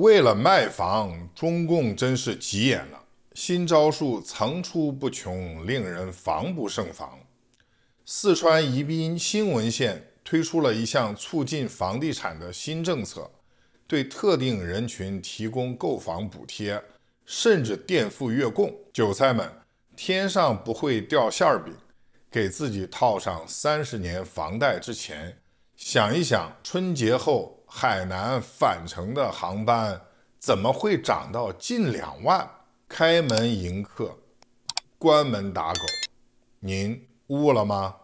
为了卖房，中共真是急眼了。新招数层出不穷，令人防不胜防。四川宜宾新文县推出了一项促进房地产的新政策，对特定人群提供购房补贴，甚至垫付月供。韭菜们，天上不会掉馅饼，给自己套上三十年房贷之前，想一想春节后。海南返程的航班怎么会涨到近两万？开门迎客，关门打狗，您悟了吗？